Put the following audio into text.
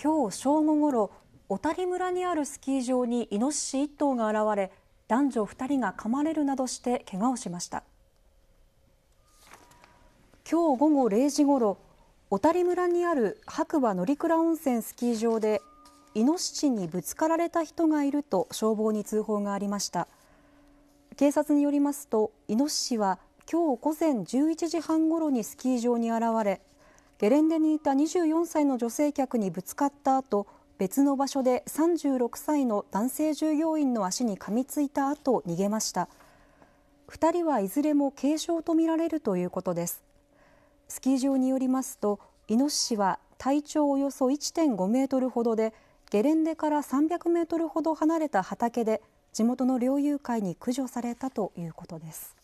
今日正午ごろ小谷村にあるスキー場にイノシシ1頭が現れ男女2人が噛まれるなどして怪我をしました今日午後0時ごろ小谷村にある白馬乗鞍温泉スキー場でイノシシにぶつかられた人がいると消防に通報がありました警察によりますとイノシシは今日午前11時半ごろにスキー場に現れゲレンデにいた24歳の女性客にぶつかった後別の場所で36歳の男性従業員の足に噛みついた後逃げました2人はいずれも軽傷とみられるということですスキー場によりますとイノシシは体長およそ1.5メートルほどでゲレンデから300メートルほど離れた畑で地元の猟友会に駆除されたということです